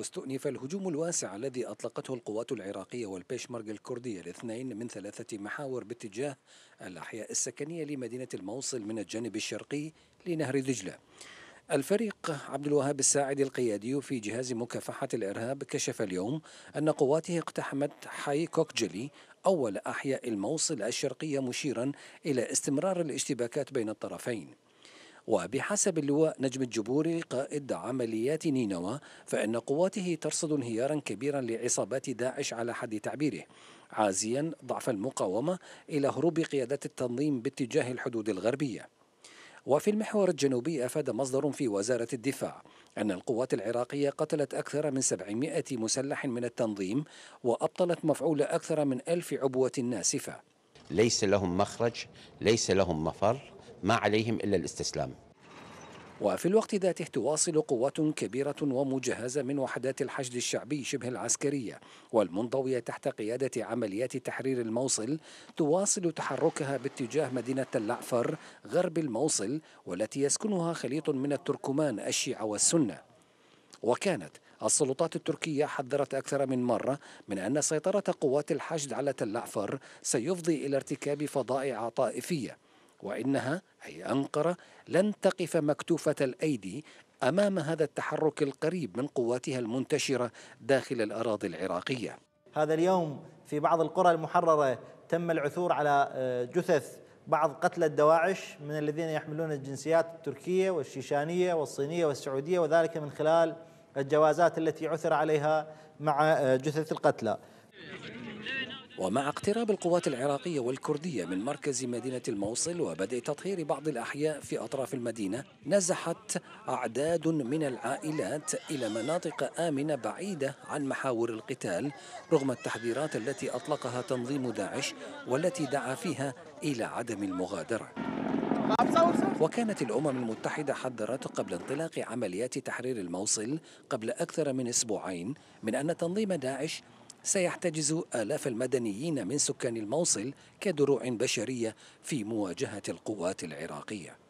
استؤنف الهجوم الواسع الذي أطلقته القوات العراقية والبيشمرج الكردية الاثنين من ثلاثة محاور باتجاه الأحياء السكنية لمدينة الموصل من الجانب الشرقي لنهر دجلة الفريق عبد الوهاب الساعدي القيادي في جهاز مكافحة الإرهاب كشف اليوم أن قواته اقتحمت حي كوكجلي أول أحياء الموصل الشرقية مشيرا إلى استمرار الاشتباكات بين الطرفين وبحسب اللواء نجم الجبوري قائد عمليات نينوى فإن قواته ترصد انهيارا كبيرا لعصابات داعش على حد تعبيره عازيا ضعف المقاومة إلى هروب قيادات التنظيم باتجاه الحدود الغربية وفي المحور الجنوبي أفاد مصدر في وزارة الدفاع أن القوات العراقية قتلت أكثر من 700 مسلح من التنظيم وأبطلت مفعول أكثر من ألف عبوة ناسفة ليس لهم مخرج ليس لهم مفر ما عليهم إلا الاستسلام وفي الوقت ذاته تواصل قوات كبيرة ومجهزة من وحدات الحشد الشعبي شبه العسكرية والمنضوية تحت قيادة عمليات تحرير الموصل تواصل تحركها باتجاه مدينة اللعفر غرب الموصل والتي يسكنها خليط من التركمان الشيعة والسنة وكانت السلطات التركية حذرت أكثر من مرة من أن سيطرة قوات الحشد على تل سيفضي إلى ارتكاب فضائع طائفية وانها اي انقره لن تقف مكتوفه الايدي امام هذا التحرك القريب من قواتها المنتشره داخل الاراضي العراقيه. هذا اليوم في بعض القرى المحرره تم العثور على آه، جثث بعض قتلى الدواعش من الذين يحملون الجنسيات التركيه والشيشانيه والصينيه والسعوديه وذلك من خلال الجوازات التي عثر عليها مع آه، جثث القتلى. ومع اقتراب القوات العراقية والكردية من مركز مدينة الموصل وبدء تطهير بعض الأحياء في أطراف المدينة نزحت أعداد من العائلات إلى مناطق آمنة بعيدة عن محاور القتال رغم التحذيرات التي أطلقها تنظيم داعش والتي دعا فيها إلى عدم المغادرة وكانت الأمم المتحدة حذرت قبل انطلاق عمليات تحرير الموصل قبل أكثر من أسبوعين من أن تنظيم داعش سيحتجز آلاف المدنيين من سكان الموصل كدروع بشرية في مواجهة القوات العراقية